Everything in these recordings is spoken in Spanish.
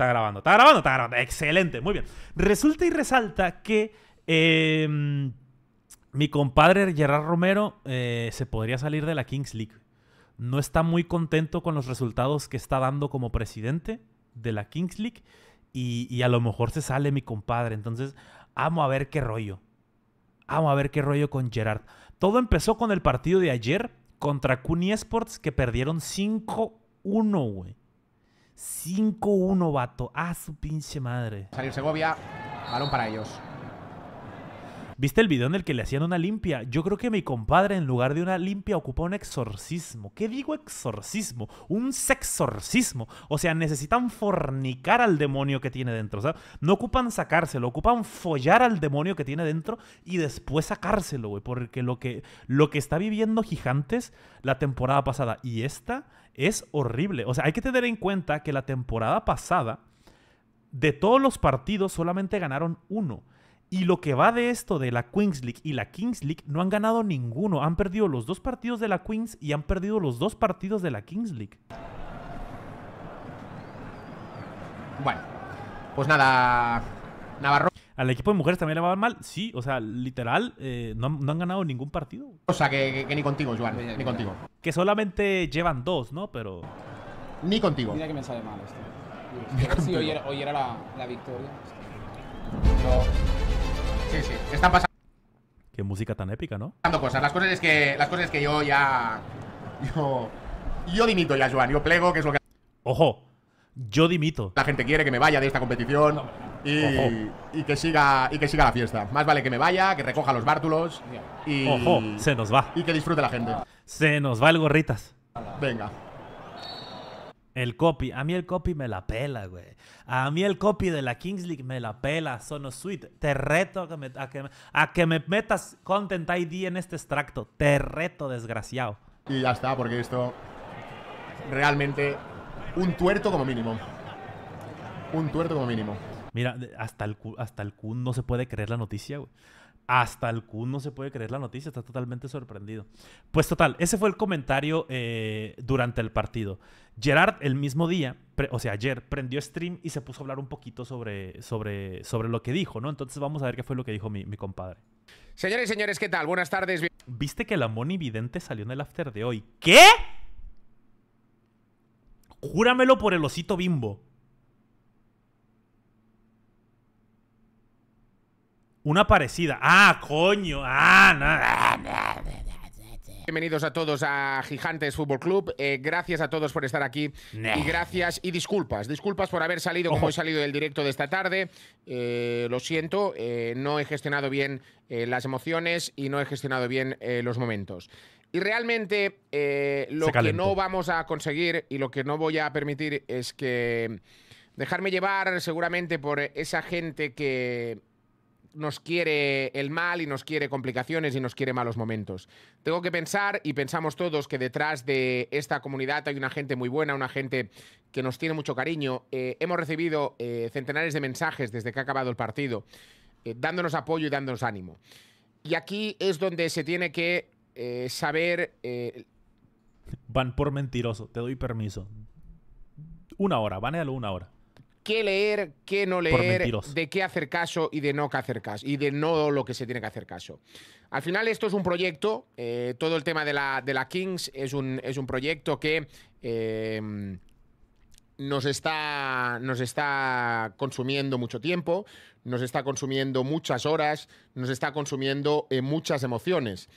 está grabando. Está grabando, está grabando. Excelente, muy bien. Resulta y resalta que em, mi compadre Gerard Romero eh, se podría salir de la Kings League. No está muy contento con los resultados que está dando como presidente de la Kings League. Y, a lo mejor se sale mi compadre. Entonces, amo a ver qué rollo. Amo a ver qué rollo con Gerard. Todo empezó con el partido de ayer contra Cuni Sports que perdieron 5-1, güey. 5-1, vato. ah, su pinche madre. Salir Segovia, balón para ellos. ¿Viste el video en el que le hacían una limpia? Yo creo que mi compadre, en lugar de una limpia, ocupa un exorcismo. ¿Qué digo exorcismo? Un sexorcismo. O sea, necesitan fornicar al demonio que tiene dentro. O sea, no ocupan sacárselo, ocupan follar al demonio que tiene dentro y después sacárselo, güey. Porque lo que, lo que está viviendo Gigantes la temporada pasada y esta es horrible. O sea, hay que tener en cuenta que la temporada pasada, de todos los partidos, solamente ganaron uno. Y lo que va de esto de la Queens League y la Kings League, no han ganado ninguno. Han perdido los dos partidos de la Queens y han perdido los dos partidos de la Kings League. Bueno, pues nada, Navarro. ¿Al equipo de mujeres también le va mal? Sí, o sea, literal, eh, no, han ganado ningún partido. O sea, que, ni contigo, Joan, ni contigo que solamente llevan dos, ¿no? Pero. Ni contigo. Mira que me sale mal esto. Si hoy era, la, la, victoria. No. Sí, sí. Están pasando. Qué música tan épica, ¿no? Cosas. Las cosas es que, las cosas es que yo ya. Yo. Yo dimito ya, Joan. Yo plego, que es lo que. Ojo. Yo dimito. La gente quiere que me vaya de esta competición. No, y, que siga, y que siga la fiesta. Más vale que me vaya, que recoja los bártulos y. Ojo, se nos va. Y que disfrute la gente. Se nos va el gorritas. Venga. El copy. A mí el copy me la pela, güey. A mí el copy de la Kings League me la pela. Sono Sweet. Te reto que, a, que, a que me metas Content ID en este extracto. Te reto, desgraciado. Y ya está, porque esto. Realmente. Un tuerto como mínimo. Un tuerto como mínimo. Mira, hasta el, hasta el no se puede creer la noticia, güey. Hasta el Kun no se puede creer la noticia, está totalmente sorprendido. Pues total, ese fue el comentario eh, durante el partido. Gerard el mismo día, o sea, ayer, prendió stream y se puso a hablar un poquito sobre, sobre, sobre lo que dijo, ¿no? Entonces vamos a ver qué fue lo que dijo mi, compadre. Señores y señores, ¿qué tal? Buenas tardes. ¿Viste que la Moni Vidente salió en el after de hoy? ¿Qué? Júramelo por el osito bimbo. Una parecida. Ah, coño. Ah, no. Bienvenidos a todos a Gigantes Fútbol Club. Eh, gracias a todos por estar aquí. Y gracias y disculpas. Disculpas por haber salido como he salido del directo de esta tarde. Eh, lo siento, eh, no he gestionado bien las emociones y no he gestionado bien los momentos. Y realmente lo que no vamos a conseguir y lo que no voy a permitir es que dejarme llevar seguramente por esa gente que nos quiere el mal y nos quiere complicaciones y nos quiere malos momentos. Tengo que pensar, y pensamos todos, que detrás de esta comunidad hay una gente muy buena, una gente que nos tiene mucho cariño. Eh, hemos recibido eh, centenares de mensajes desde que ha acabado el partido, eh, dándonos apoyo y dándonos ánimo. Y aquí es donde se tiene que saber... Van por mentiroso, te doy permiso. Una hora, banealo una hora qué leer, qué no leer, de qué hacer caso y de no hacer caso, y de no lo que se tiene que hacer caso. Al final esto es un proyecto, eh, todo el tema de la, de la Kings es un, es un proyecto que eh, nos, está, nos está consumiendo mucho tiempo, nos está consumiendo muchas horas, nos está consumiendo eh, muchas emociones.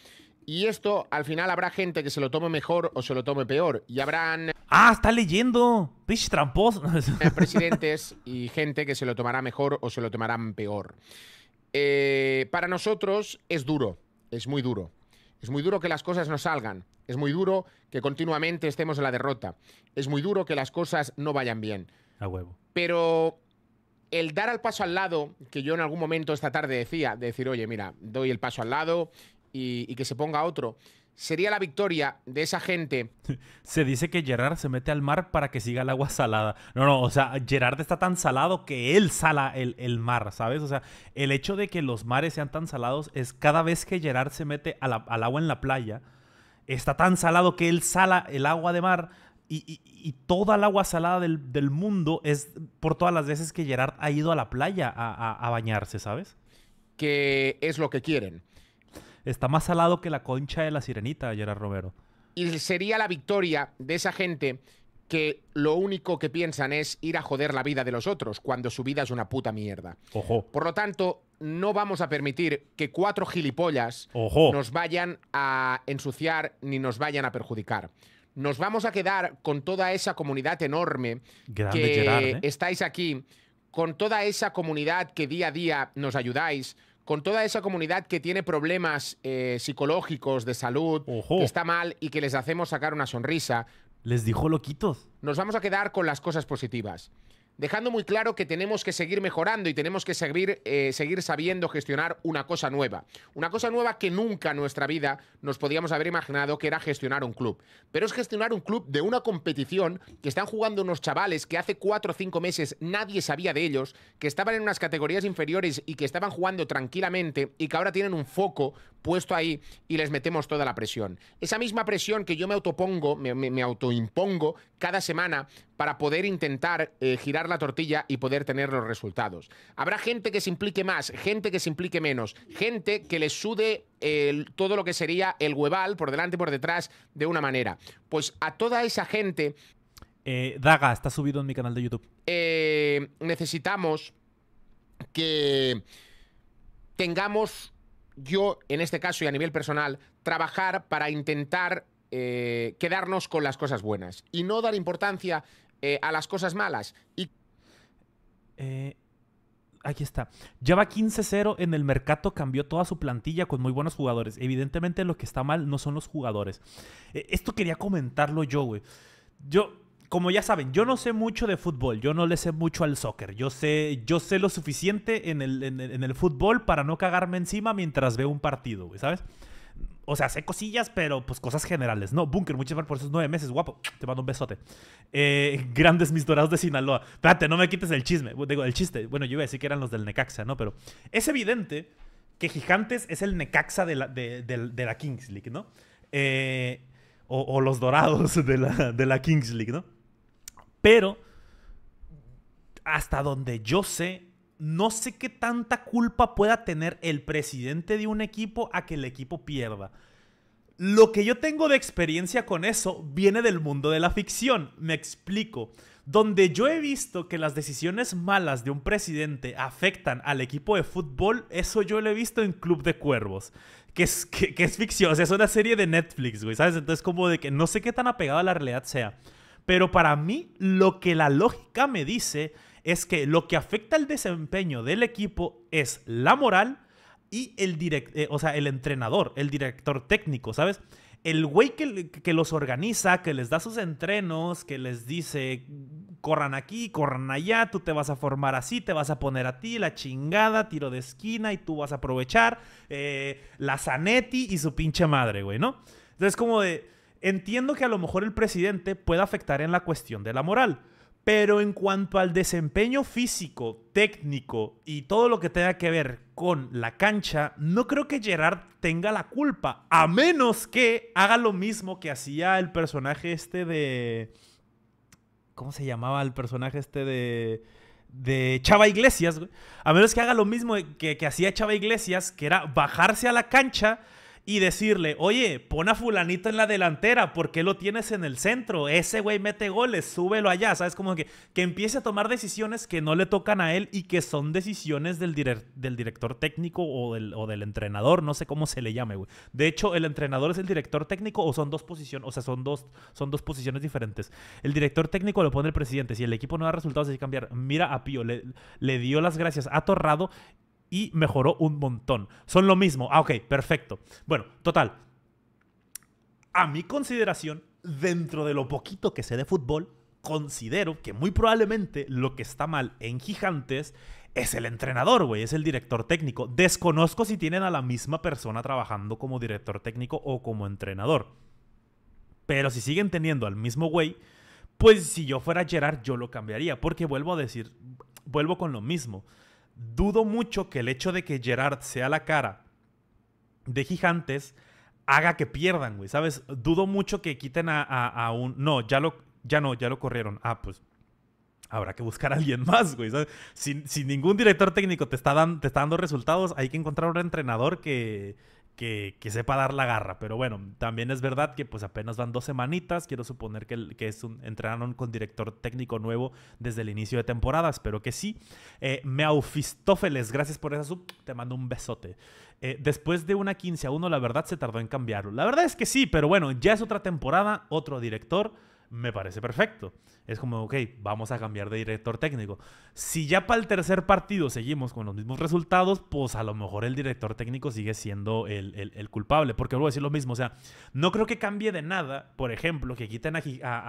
Y esto, al final, habrá gente que se lo tome mejor o se lo tome peor. Y habrán. Eh, ¡Ah, está leyendo! ¡Pish presidentes y gente que se lo tomará mejor o se lo tomarán peor. Eh, para nosotros es duro, es muy duro. Es muy duro que las cosas no salgan. Es muy duro que continuamente estemos en la derrota. Es muy duro que las cosas no vayan bien. A huevo. Pero el dar al paso al lado, que yo en algún momento esta tarde decía, decir, oye, mira, doy el paso al lado, y, que se ponga otro sería la victoria de esa gente. Se dice que Gerard se mete al mar para que siga el agua salada. No, no, o sea, Gerard está tan salado que él sala el, mar, ¿sabes? O sea, el hecho de que los mares sean tan salados es cada vez que Gerard se mete al agua en la playa, está tan salado que él sala el agua de mar. Y, toda el agua salada del, mundo es por todas las veces que Gerard ha ido a la playa a bañarse, ¿sabes? Que es lo que quieren. Está más salado que la concha de la sirenita, Gerard Romero. Y sería la victoria de esa gente que lo único que piensan es ir a joder la vida de los otros, cuando su vida es una puta mierda. Ojo. Por lo tanto, no vamos a permitir que cuatro gilipollas nos vayan a ensuciar ni nos vayan a perjudicar nos vamos a quedar con toda esa comunidad enorme que ¿eh? estáis aquí, con toda esa comunidad que día a día nos ayudáis, con toda esa comunidad que tiene problemas eh, psicológicos, de salud, que está mal y que les hacemos sacar una sonrisa. Les dijo loquitos. Nos vamos a quedar con las cosas positivas dejando muy claro que tenemos que seguir mejorando y tenemos que seguir, eh, seguir sabiendo gestionar una cosa nueva. Una cosa nueva que nunca en nuestra vida nos podíamos haber imaginado que era gestionar un club. Pero es gestionar un club de una competición que están jugando unos chavales que hace cuatro o cinco meses nadie sabía de ellos, que estaban en unas categorías inferiores y que estaban jugando tranquilamente y que ahora tienen un foco puesto ahí y les metemos toda la presión. Esa misma presión que yo me autopongo, me, me, autoimpongo cada semana para poder intentar eh, girar la tortilla y poder tener los resultados. Habrá gente que se implique más, gente que se implique menos, gente que le sude todo lo que sería el hueval por delante y por detrás de una manera. Pues a toda esa gente... Eh, Daga, está subido en mi canal de YouTube. Eh, necesitamos que tengamos yo, en este caso y a nivel personal, trabajar para intentar eh, quedarnos con las cosas buenas y no dar importancia eh, a las cosas malas. Y... Eh, aquí está. Lleva 15-0 en el mercado, cambió toda su plantilla con muy buenos jugadores. Evidentemente lo que está mal no son los jugadores. esto quería comentarlo yo, güey. Yo, como ya saben, yo no sé mucho de fútbol, yo no le sé mucho al soccer, yo sé, yo sé lo suficiente en el, fútbol para no cagarme encima mientras veo un partido, ¿sabes? O sea, sé cosillas, pero pues cosas generales, ¿no? Bunker, muchas gracias por esos nueve meses, guapo. Te mando un besote. Eh, grandes mis dorados de Sinaloa. Espérate, no me quites el chisme. Digo, el chiste. Bueno, yo iba a decir que eran los del Necaxa, ¿no? Pero es evidente que Gigantes es el Necaxa de la, Kings League, ¿no? Eh, o, los dorados de la Kings League, ¿no? Pero hasta donde yo sé, no sé qué tanta culpa pueda tener el presidente de un equipo a que el equipo pierda. Lo que yo tengo de experiencia con eso viene del mundo de la ficción, me explico. Donde yo he visto que las decisiones malas de un presidente afectan al equipo de fútbol, eso yo lo he visto en Club de Cuervos, que es, es ficción, o sea, es una serie de Netflix, güey, ¿sabes? Entonces como de que no sé qué tan apegado a la realidad sea. Pero para mí lo que la lógica me dice es que lo que afecta el desempeño del equipo es la moral y el eh, o sea, el entrenador, el director técnico, ¿sabes? El güey que, los organiza, que les da sus entrenos, que les dice, corran aquí, corran allá, tú te vas a formar así, te vas a poner a ti, la chingada, tiro de esquina y tú vas a aprovechar eh, la Zanetti y su pinche madre, güey, ¿no? Entonces como de Entiendo que a lo mejor el presidente pueda afectar en la cuestión de la moral, pero en cuanto al desempeño físico, técnico y todo lo que tenga que ver con la cancha, no creo que Gerard tenga la culpa, a menos que haga lo mismo que hacía el personaje este de... ¿Cómo se llamaba el personaje este de de Chava Iglesias, A menos que haga lo mismo que, que hacía Chava Iglesias, que era bajarse a la cancha y decirle, oye, pon a fulanito en la delantera, ¿por qué lo tienes en el centro? Ese güey mete goles, súbelo allá, ¿sabes? Como que, que empiece a tomar decisiones que no le tocan a él y que son decisiones del, del director técnico o del, entrenador, no sé cómo se le llame, güey. De hecho, el entrenador es el director técnico o son dos posiciones, o sea, son dos, son dos posiciones diferentes. El director técnico lo pone el presidente, si el equipo no da resultados hay que cambiar. Mira a Pío, le, dio las gracias ha Torrado y mejoró un montón. Son lo mismo. Ah, ok, perfecto. Bueno, total. A mi consideración, dentro de lo poquito que sé de fútbol, considero que muy probablemente lo que está mal en Gigantes es el entrenador, güey, es el director técnico. Desconozco si tienen a la misma persona trabajando como director técnico o como entrenador. Pero si siguen teniendo al mismo güey, pues si yo fuera Gerard yo lo cambiaría, porque vuelvo a decir, vuelvo con lo mismo dudo mucho que el hecho de que Gerard sea la cara de Gigantes haga que pierdan, güey, ¿sabes? Dudo mucho que quiten a, a, un... No, ya lo, ya no, ya lo corrieron. Ah, pues habrá que buscar a alguien más, güey. Si, ningún director técnico te está, te está dando resultados, hay que encontrar un entrenador que, que, sepa dar la garra. Pero bueno, también es verdad que pues apenas van dos semanitas. Quiero suponer que, que es un, entrenaron con director técnico nuevo desde el inicio de temporadas, pero que sí. Eh, Meaufistófeles, gracias por esa sub. Te mando un besote. Eh, después de una 15 a 1, la verdad se tardó en cambiarlo. La verdad es que sí, pero bueno, ya es otra temporada, otro director me parece perfecto. Es como, ok, vamos a cambiar de director técnico. Si ya para el tercer partido seguimos con los mismos resultados, pues a lo mejor el director técnico sigue siendo el, culpable. Porque vuelvo a decir lo mismo, o sea, no creo que cambie de nada, por ejemplo, que quiten a,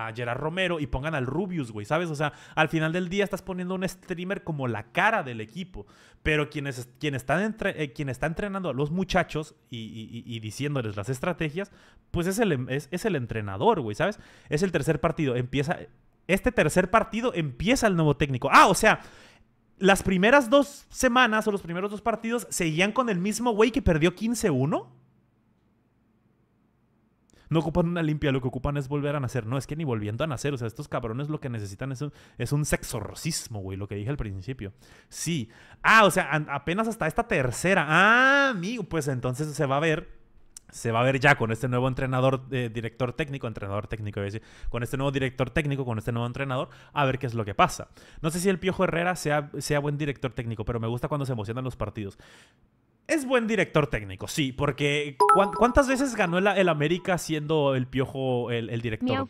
a, Gerard Romero y pongan al Rubius, güey, ¿sabes? O sea, al final del día estás poniendo un streamer como la cara del equipo. Pero quienes, quien, está entre, eh, quien está entrenando a los muchachos y, diciéndoles las estrategias, pues es em, es, es el entrenador, güey, ¿sabes? Es el tercer partido empieza. Este tercer partido empieza el nuevo técnico. Ah, o sea, las primeras dos semanas o los primeros dos partidos seguían con el mismo güey que perdió 15-1. No ocupan una limpia, lo que ocupan es volver a nacer. No, es que ni volviendo a nacer. O sea, estos cabrones lo que necesitan es un, es un sexorcismo, güey, lo que dije al principio. Sí. Ah, o sea, apenas hasta esta tercera. Ah, amigo, pues entonces se va a ver se va a ver ya con este nuevo entrenador, eh, director técnico, entrenador técnico, con este nuevo director técnico, con este nuevo entrenador, a ver qué es lo que pasa. No sé si el Piojo Herrera sea, sea buen director técnico, pero me gusta cuando se emocionan los partidos. Es buen director técnico, sí, porque ¿cuántas veces ganó el, América siendo el piojo el, el director?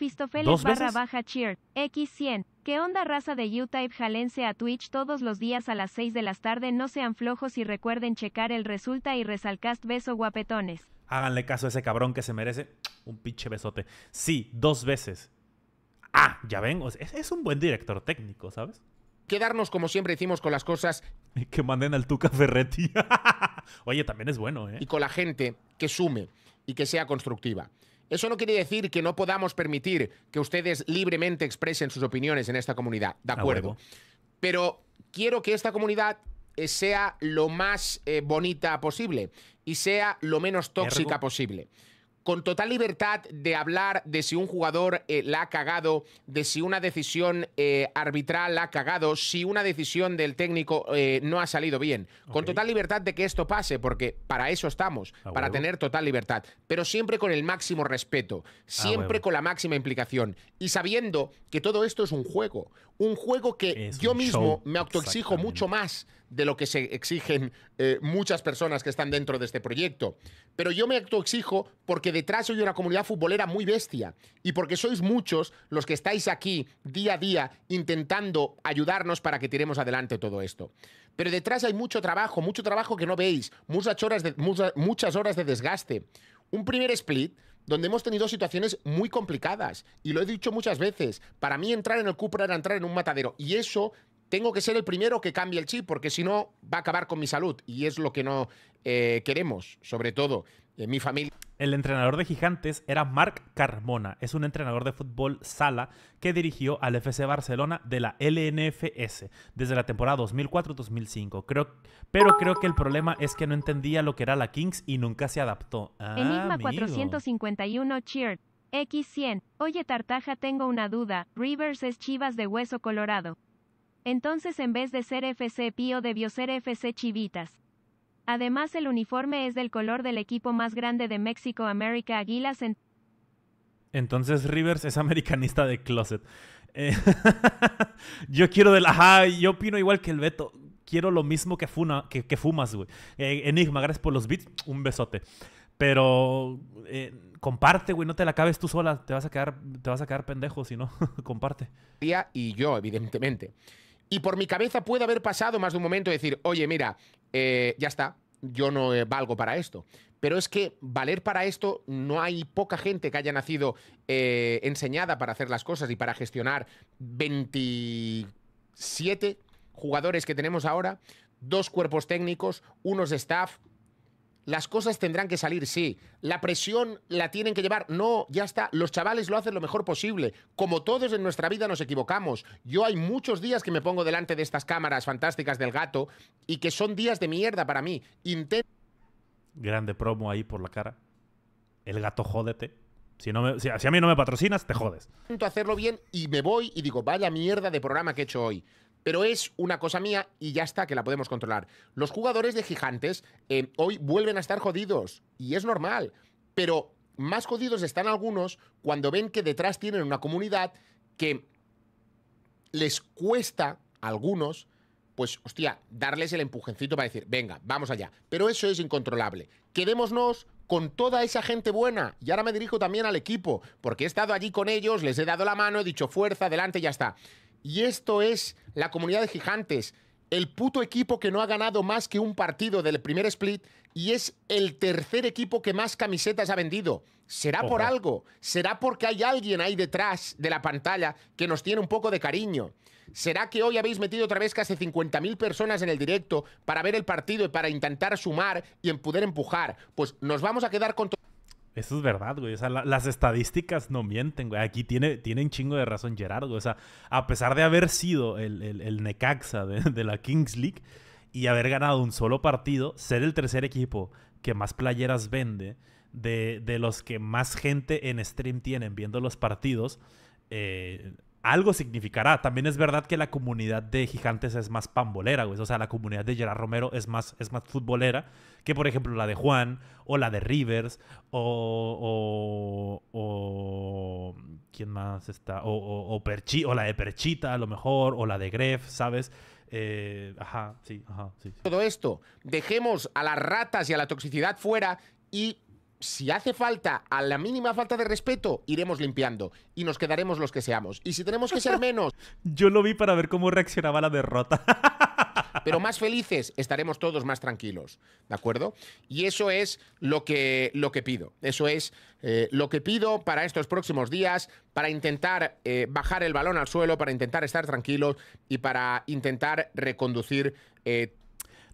barra baja cheer, X100. ¿Qué onda raza de U-Type jalense a Twitch todos los días a las 6 de la tarde? No sean flojos y recuerden checar el resulta y resalcast. Beso guapetones. Háganle caso a ese cabrón que se merece un pinche besote. Sí, dos veces. Ah, ya vengo. es, un buen director técnico, ¿sabes? Quedarnos como siempre hicimos con las cosas. que manden al Tuca Ferretti. Oye, también es bueno, ¿eh? Y con la gente que sume y que sea constructiva. Eso no quiere decir que no podamos permitir que ustedes libremente expresen sus opiniones en esta comunidad, ¿de acuerdo? Pero quiero que esta comunidad eh, sea lo más eh, bonita posible y sea lo menos tóxica posible con total libertad de hablar de si un jugador eh, la ha cagado, de si una decisión eh, arbitral la ha cagado, si una decisión del técnico eh, no ha salido bien. Con total libertad de que esto pase, porque para eso estamos, para tener total libertad, pero siempre con el máximo respeto, siempre con la máxima implicación y sabiendo que todo esto es un juego, un juego que yo mismo me autoexijo mucho más de lo que se exigen eh, muchas personas que están dentro de este proyecto. Pero yo me autoexijo porque detrás soy una comunidad futbolera muy bestia y porque sois muchos los que estáis aquí día a día intentando ayudarnos para que tiremos adelante todo esto. Pero detrás hay mucho trabajo, mucho trabajo que no veis, muchas horas de, muchas, muchas horas de desgaste. Un primer split donde hemos tenido situaciones muy complicadas. Y lo he dicho muchas veces, para mí entrar en el Cupra era entrar en un matadero. Y eso tengo que ser el primero que cambie el chip, porque si no va a acabar con mi salud. Y es lo que no eh, queremos, sobre todo. El entrenador de Gigantes era Marc Carmona. Es un entrenador de fútbol sala que dirigió al FC Barcelona de la LNFS desde la temporada 2004-2005. pero creo que el problema es que no entendía lo que era la Kings y nunca se adaptó. a ah, Enigma 451 Cheer. X100. Oye Tartaja, tengo una duda. Rivers es Chivas de Hueso Colorado. Entonces en vez de ser FC Pío debió ser FC Chivitas. Además el uniforme es del color del equipo más grande de México, América Aguilas. Entonces Rivers es americanista de closet. Eh, yo quiero del... Ajá, yo opino igual que el Beto. Quiero lo mismo que, funa, que, fumas, güey. Eh, Enigma, gracias por los beats. Un besote. Pero eh, comparte, güey, no te la acabes tú sola, te vas a quedar, te vas a quedar pendejo si no, comparte. Y yo, evidentemente. Y por mi cabeza puede haber pasado más de un momento decir, oye, mira, eh, ya está, yo no eh, valgo para esto. Pero es que valer para esto no hay poca gente que haya nacido eh, enseñada para hacer las cosas y para gestionar 27 jugadores que tenemos ahora, dos cuerpos técnicos, unos staff, las cosas tendrán que salir, sí. La presión la tienen que llevar. No, ya está. Los chavales lo hacen lo mejor posible. Como todos en nuestra vida nos equivocamos. Yo hay muchos días que me pongo delante de estas cámaras fantásticas del gato y que son días de mierda para mí. Intento... Grande promo ahí por la cara. El gato jódete. Si, no si, a mí no me patrocinas, te jodes. Intento hacerlo bien y me voy y digo, vaya mierda de programa que he hecho hoy pero es una cosa mía y ya está, que la podemos controlar. Los jugadores de gigantes eh, hoy vuelven a estar jodidos y es normal, pero más jodidos están algunos cuando ven que detrás tienen una comunidad que les cuesta a algunos, pues hostia, darles el empujencito para decir, venga, vamos allá. Pero eso es incontrolable. Quedémonos con toda esa gente buena. Y ahora me dirijo también al equipo, porque he estado allí con ellos, les he dado la mano, he dicho fuerza, adelante, ya está. Y esto es la comunidad de gigantes, el puto equipo que no ha ganado más que un partido del primer split y es el tercer equipo que más camisetas ha vendido. Será por algo, será porque hay alguien ahí detrás de la pantalla que nos tiene un poco de cariño. ¿Será que hoy habéis metido otra vez casi 50.000 personas en el directo para ver el partido y para intentar sumar y en poder empujar? Pues nos vamos a quedar con... Eso es verdad, güey. O sea, las estadísticas no mienten, güey. Aquí tiene, tienen chingo de razón Gerardo. O sea, a pesar de haber sido el, Necaxa de, la Kings League y haber ganado un solo partido, ser el tercer equipo que más playeras vende, de, de los que más gente en stream tienen viendo los partidos, eh, algo significará. También es verdad que la comunidad de Gigantes es más pambolera, güey. O sea, la comunidad de Gerard Romero es más, es más futbolera que, por ejemplo, la de Juan o la de Rivers o... o, ¿Quién más está? O, o, o la de Perchita, a lo mejor, o la de Gref, ¿sabes? Eh, ajá, sí, ajá, sí. Todo esto, dejemos a las ratas y a la toxicidad fuera y si hace falta, a la mínima falta de respeto, iremos limpiando y nos quedaremos los que seamos. Y si tenemos que ser menos... Yo lo vi para ver cómo reaccionaba la derrota. pero más felices estaremos todos más tranquilos, ¿de acuerdo? Y eso es lo que, lo que pido, eso es eh, lo que pido para estos próximos días, para intentar eh, bajar el balón al suelo, para intentar estar tranquilos y para intentar reconducir eh,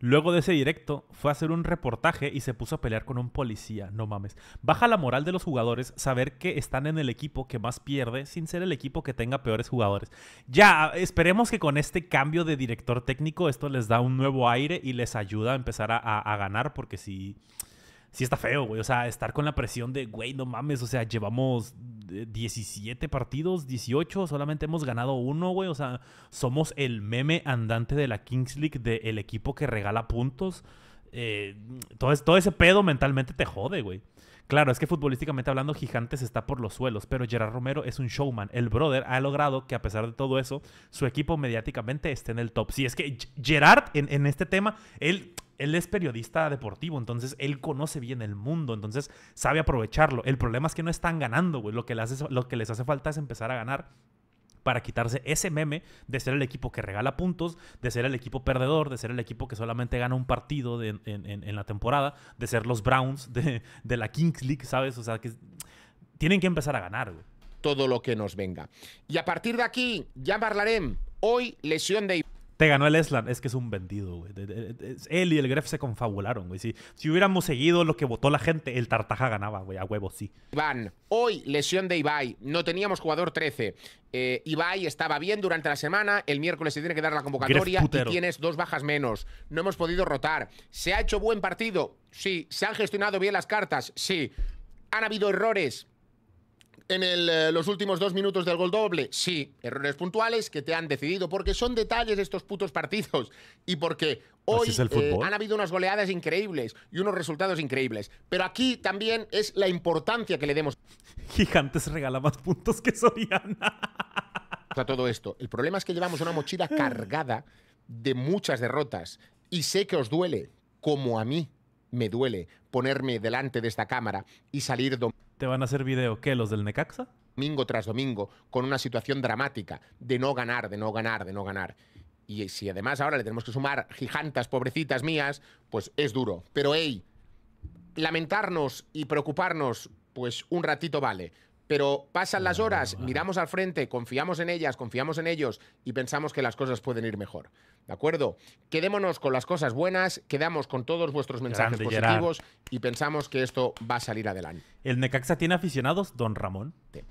Luego de ese directo, fue a hacer un reportaje y se puso a pelear con un policía. No mames. Baja la moral de los jugadores saber que están en el equipo que más pierde sin ser el equipo que tenga peores jugadores. Ya, esperemos que con este cambio de director técnico esto les da un nuevo aire y les ayuda a empezar a, ganar porque si sí está feo, güey. O sea, estar con la presión de, güey, no mames, o sea, llevamos 17 eh, partidos, 18, solamente hemos ganado uno, güey. O sea, somos el meme andante de la Kings League, del equipo que regala puntos. Eh, todo ese pedo mentalmente te jode, güey. Claro, es que futbolísticamente hablando, Gigantes está por los suelos, pero Gerard Romero es un showman. El brother ha logrado que, a pesar de todo eso, su equipo mediáticamente esté en el top. Si es que Gerard, en, este tema, él, él es periodista deportivo, entonces él conoce bien el mundo, entonces sabe aprovecharlo. El problema es que no están ganando, güey. lo que les hace falta es empezar a ganar para quitarse ese meme de ser el equipo que regala puntos, de ser el equipo perdedor, de ser el equipo que solamente gana un partido en, la temporada, de ser los Browns de, la Kings League, ¿sabes? O sea, que tienen que empezar a ganar, Todo lo que nos venga. Y a partir de aquí, ya hablaremos. Hoy, lesión de... Te ganó el Eslan. Es que es un vendido, güey. Él y el Gref se confabularon, güey. Si, hubiéramos seguido lo que votó la gente, el Tartaja ganaba, güey. A huevo, sí. Iván, hoy lesión de Ibai. No teníamos jugador 13. Eh, Ibai estaba bien durante la semana. El miércoles se tiene que dar la convocatoria y tienes dos bajas menos. No hemos podido rotar. ¿Se ha hecho buen partido? Sí. ¿Se han gestionado bien las cartas? Sí. ¿Han habido errores? en eh, los últimos dos minutos del gol doble? Sí, errores puntuales que te han decidido, porque son detalles de estos putos partidos y porque hoy eh, han habido unas goleadas increíbles y unos resultados increíbles. Pero aquí también es la importancia que le demos. Gigantes regala más puntos que Soriana. A todo esto. El problema es que llevamos una mochila cargada de muchas derrotas y sé que os duele, como a mí me duele ponerme delante de esta cámara y salir domingo te van a hacer video. ¿Qué? ¿Los del Necaxa? Domingo tras domingo, con una situación dramática de no ganar, de no ganar, de no ganar. Y si además ahora le tenemos que sumar gigantas, pobrecitas mías, pues es duro. Pero hey, lamentarnos y preocuparnos, pues un ratito vale pero pasan las horas, miramos al frente, confiamos en ellas, confiamos en ellos y pensamos que las cosas pueden ir mejor. ¿De acuerdo? Quedémonos con las cosas buenas, quedamos con todos vuestros mensajes positivos y pensamos que esto va a salir adelante. ¿El Necaxa tiene aficionados, don Ramón? Sí.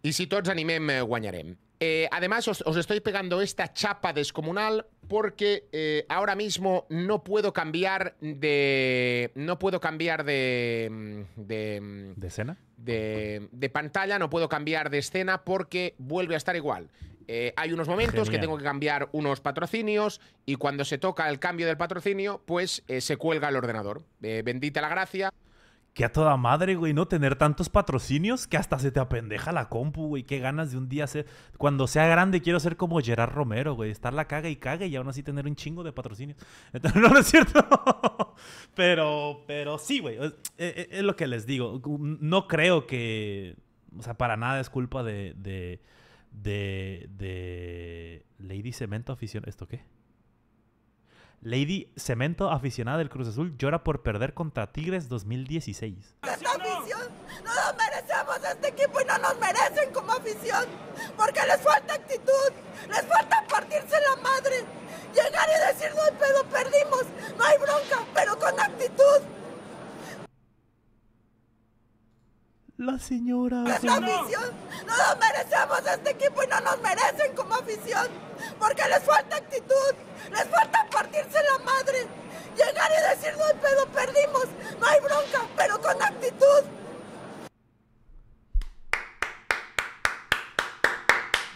Y si todos me eh, guañaré eh, además, os, estoy pegando esta chapa descomunal porque eh, ahora mismo no puedo cambiar de. No puedo cambiar de. Mm, mm, ¿De, escena? De, pantalla, no puedo cambiar de escena porque vuelve a estar igual. Eh, hay unos momentos que tengo que cambiar unos patrocinios y cuando se toca el cambio del patrocinio, pues se cuelga el ordenador. bendita la gracia toda madre, güey, ¿no? Tener tantos patrocinios que hasta se te apendeja la compu, güey. Qué ganas de un día ser. Cuando sea grande, quiero ser como Gerard Romero, güey. Estar la caga y caga y aún así tener un chingo de patrocinios. no, no es cierto. pero, pero sí, güey. E, e, es, lo que les digo. No creo que. O sea, para nada es culpa de. de. de. de Lady Cemento Afición. ¿Esto qué? Lady Cemento, aficionada del Cruz Azul, llora por perder contra Tigres 2016. Esta afición, no nos merecemos este equipo y no nos merecen como afición, porque les falta actitud, les falta partirse la madre, llegar y decir no hay pedo, perdimos, no hay bronca, pero con actitud. La señora. ¡No nos merecemos este equipo y no nos merecen como afición! Porque les falta actitud, les falta partirse la madre. Llegar y decir, no hay pedo, perdimos, no hay bronca, pero con actitud.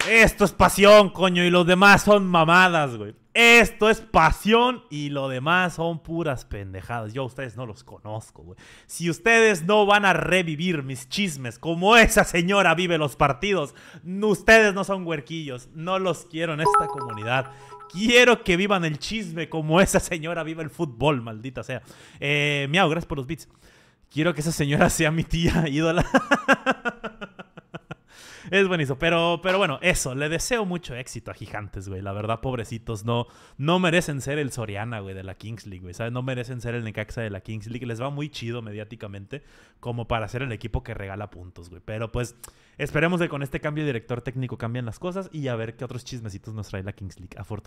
Esto es pasión, coño, y los demás son mamadas, güey. Esto es pasión y lo demás son puras pendejadas. Yo a ustedes no los conozco, güey. Si ustedes no van a revivir mis chismes como esa señora vive los partidos, ustedes no son huerquillos. No los quiero en esta comunidad. Quiero que vivan el chisme como esa señora vive el fútbol, maldita sea. Eh, miau, gracias por los bits. Quiero que esa señora sea mi tía ídola es buenísimo. Pero, pero bueno, eso. Le deseo mucho éxito a Gigantes, güey. La verdad, pobrecitos. No, no merecen ser el Soriana, güey, de la Kings League, güey. ¿Sabes? No merecen ser el Necaxa de la Kings League. Les va muy chido mediáticamente como para ser el equipo que regala puntos, güey. Pero pues esperemos que con este cambio de director técnico cambien las cosas y a ver qué otros chismecitos nos trae la Kings League. Afortunadamente.